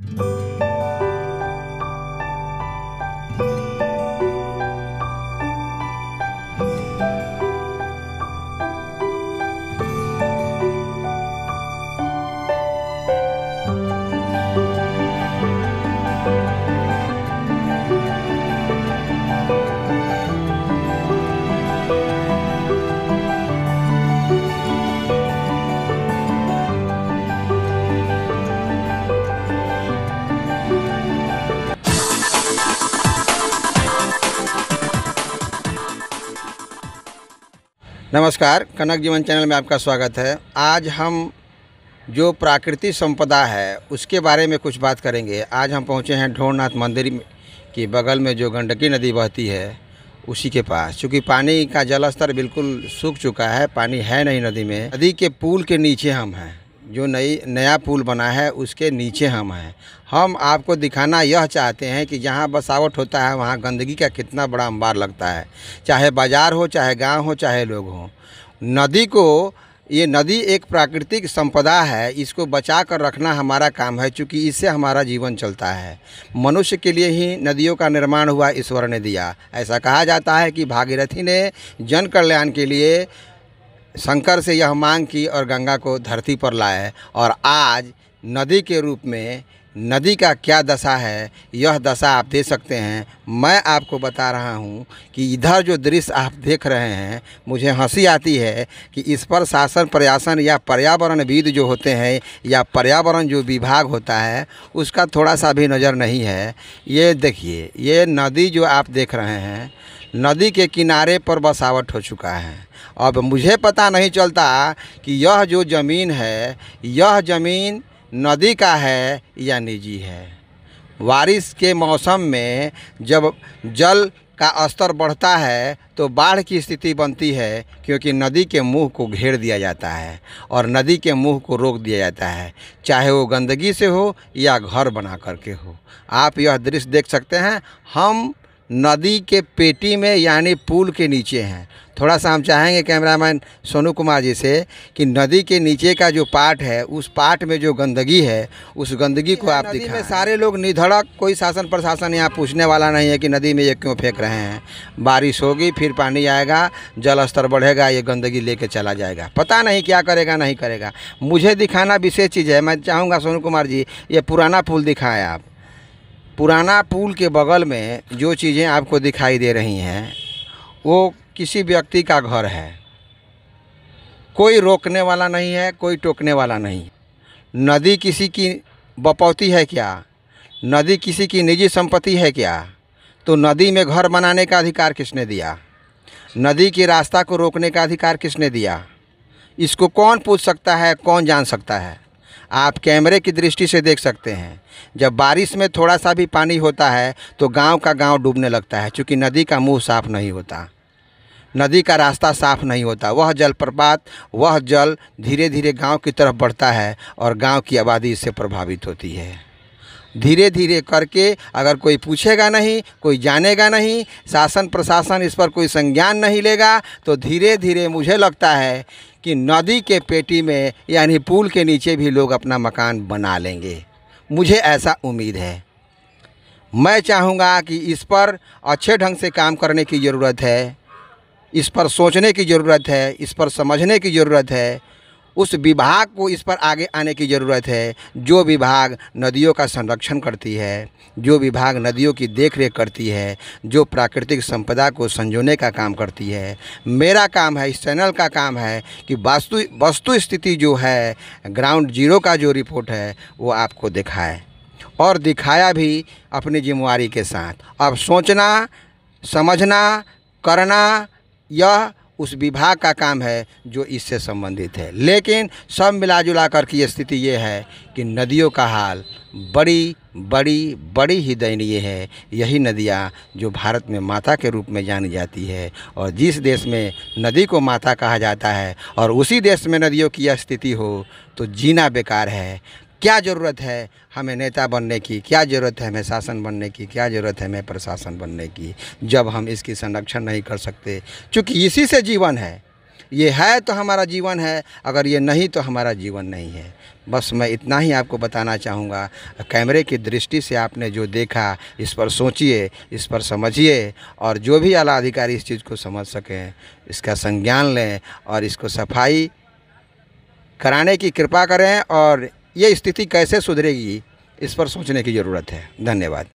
Mm-hmm. नमस्कार कनक जीवन channel में आपका स्वागत है आज हम जो प्राकृतिक संपदा है उसके बारे में कुछ बात करेंगे आज हम पहुंचे हैं ढोरनाथ मंदिर के बगल में जो गंडकी नदी बहती है उसी के पास चूँकि पानी का जलस्तर बिल्कुल सूख चुका है पानी है नहीं नदी में नदी के पुल के नीचे हम हैं जो नई नया पुल बना है उसके नीचे हम हैं हम आपको दिखाना यह चाहते हैं कि जहाँ बसावट होता है वहाँ गंदगी का कितना बड़ा अंबार लगता है चाहे बाज़ार हो चाहे गांव हो चाहे लोग हों नदी को ये नदी एक प्राकृतिक संपदा है इसको बचा कर रखना हमारा काम है क्योंकि इससे हमारा जीवन चलता है मनुष्य के लिए ही नदियों का निर्माण हुआ ईश्वर ने दिया ऐसा कहा जाता है कि भागीरथी ने जन कल्याण के लिए शंकर से यह मांग की और गंगा को धरती पर लाए और आज नदी के रूप में नदी का क्या दशा है यह दशा आप देख सकते हैं मैं आपको बता रहा हूँ कि इधर जो दृश्य आप देख रहे हैं मुझे हंसी आती है कि इस पर शासन प्रयासन या पर्यावरणविद जो होते हैं या पर्यावरण जो विभाग होता है उसका थोड़ा सा भी नज़र नहीं है ये देखिए ये नदी जो आप देख रहे हैं नदी के किनारे पर बसावट हो चुका है अब मुझे पता नहीं चलता कि यह जो ज़मीन है यह ज़मीन नदी का है या निजी है बारिश के मौसम में जब जल का स्तर बढ़ता है तो बाढ़ की स्थिति बनती है क्योंकि नदी के मुंह को घेर दिया जाता है और नदी के मुंह को रोक दिया जाता है चाहे वो गंदगी से हो या घर बना करके हो आप यह दृश्य देख सकते हैं हम नदी के पेटी में यानी पुल के नीचे हैं थोड़ा सा हम चाहेंगे कैमरामैन सोनू कुमार जी से कि नदी के नीचे का जो पार्ट है उस पार्ट में जो गंदगी है उस गंदगी को आप दिखाएं में सारे लोग निधड़क कोई शासन प्रशासन यहाँ पूछने वाला नहीं है कि नदी में ये क्यों फेंक रहे हैं बारिश होगी फिर पानी आएगा जल स्तर बढ़ेगा ये गंदगी लेके चला जाएगा पता नहीं क्या करेगा नहीं करेगा मुझे दिखाना विशेष चीज़ है मैं चाहूँगा सोनू कुमार जी ये पुराना पुल दिखाएँ आप पुराना पुल के बगल में जो चीज़ें आपको दिखाई दे रही हैं वो किसी व्यक्ति का घर है कोई रोकने वाला नहीं है कोई टोकने वाला नहीं नदी किसी की बपौती है क्या नदी किसी की निजी संपत्ति है क्या तो नदी में घर बनाने का अधिकार किसने दिया नदी के रास्ता को रोकने का अधिकार किसने दिया इसको कौन पूछ सकता है कौन जान सकता है आप कैमरे की दृष्टि से देख सकते हैं जब बारिश में थोड़ा सा भी पानी होता है तो गांव का गांव डूबने लगता है क्योंकि नदी का मुंह साफ नहीं होता नदी का रास्ता साफ नहीं होता वह जलप्रपात वह जल धीरे धीरे गांव की तरफ बढ़ता है और गांव की आबादी इससे प्रभावित होती है धीरे धीरे करके अगर कोई पूछेगा नहीं कोई जानेगा नहीं शासन प्रशासन इस पर कोई संज्ञान नहीं लेगा तो धीरे धीरे मुझे लगता है कि नदी के पेटी में यानी पुल के नीचे भी लोग अपना मकान बना लेंगे मुझे ऐसा उम्मीद है मैं चाहूँगा कि इस पर अच्छे ढंग से काम करने की ज़रूरत है इस पर सोचने की ज़रूरत है इस पर समझने की ज़रूरत है उस विभाग को इस पर आगे आने की ज़रूरत है जो विभाग नदियों का संरक्षण करती है जो विभाग नदियों की देखरेख करती है जो प्राकृतिक संपदा को संजोने का काम करती है मेरा काम है इस चैनल का काम है कि वास्तु वस्तु स्थिति जो है ग्राउंड जीरो का जो रिपोर्ट है वो आपको दिखाए और दिखाया भी अपनी जिम्मेवारी के साथ अब सोचना समझना करना यह उस विभाग का काम है जो इससे संबंधित है लेकिन सब मिला जुला कर की स्थिति ये है कि नदियों का हाल बड़ी बड़ी बड़ी ही दयनीय है यही नदियाँ जो भारत में माता के रूप में जानी जाती है और जिस देश में नदी को माता कहा जाता है और उसी देश में नदियों की स्थिति हो तो जीना बेकार है क्या ज़रूरत है हमें नेता बनने की क्या ज़रूरत है हमें शासन बनने की क्या ज़रूरत है हमें प्रशासन बनने की जब हम इसकी संरक्षण नहीं कर सकते क्योंकि इसी से जीवन है ये है तो हमारा जीवन है अगर ये नहीं तो हमारा जीवन नहीं है बस मैं इतना ही आपको बताना चाहूँगा कैमरे की दृष्टि से आपने जो देखा इस पर सोचिए इस पर समझिए और जो भी आला अधिकारी इस चीज़ को समझ सकें इसका संज्ञान लें और इसको सफाई कराने की कृपा करें और ये स्थिति कैसे सुधरेगी इस पर सोचने की ज़रूरत है धन्यवाद